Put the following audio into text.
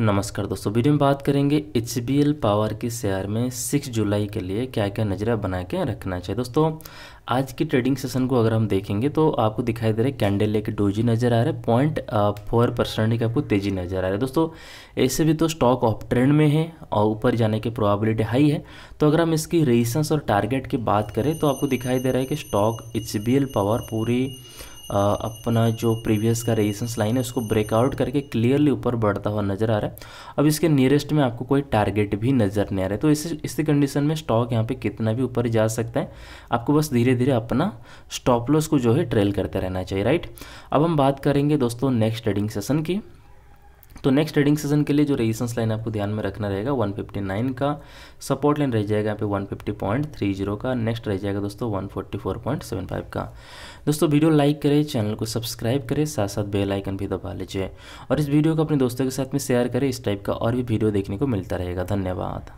नमस्कार दोस्तों वीडियो में बात करेंगे एच पावर के शेयर में 6 जुलाई के लिए क्या क्या नज़रिया बना के रखना चाहिए दोस्तों आज की ट्रेडिंग सेशन को अगर हम देखेंगे तो आपको दिखाई दे रहा है कैंडल एक डोजी नज़र आ रहा है पॉइंट फोर परसेंट की आपको तेज़ी नज़र आ रहा है दोस्तों ऐसे भी तो स्टॉक ऑफ ट्रेंड में है और ऊपर जाने की प्रोबेबिलिटी हाई है तो अगर हम इसकी रेजिस्टेंस और टारगेट की बात करें तो आपको दिखाई दे रहा है कि स्टॉक एच पावर पूरी अपना जो प्रीवियस का रेजिस्टेंस लाइन है उसको ब्रेकआउट करके क्लियरली ऊपर बढ़ता हुआ नजर आ रहा है अब इसके नियरेस्ट में आपको कोई टारगेट भी नज़र नहीं आ रहा है तो इस इस कंडीशन में स्टॉक यहाँ पे कितना भी ऊपर जा सकता है आपको बस धीरे धीरे अपना स्टॉप लॉस को जो है ट्रेल करते रहना चाहिए राइट अब हम बात करेंगे दोस्तों नेक्स्ट ट्रेडिंग सेशन की तो नेक्स्ट ट्रेडिंग सीजन के लिए जो रेजिस्टेंस लाइन आपको ध्यान में रखना रहेगा 159 का सपोर्ट लाइन रह जाएगा यहाँ पे 150.30 का नेक्स्ट रह जाएगा दोस्तों 144.75 का दोस्तों वीडियो लाइक करें चैनल को सब्सक्राइब करें साथ साथ बेल आइकन भी दबा लीजिए और इस वीडियो को अपने दोस्तों के साथ में शेयर करें इस टाइप का और भी वीडियो देखने को मिलता रहेगा धन्यवाद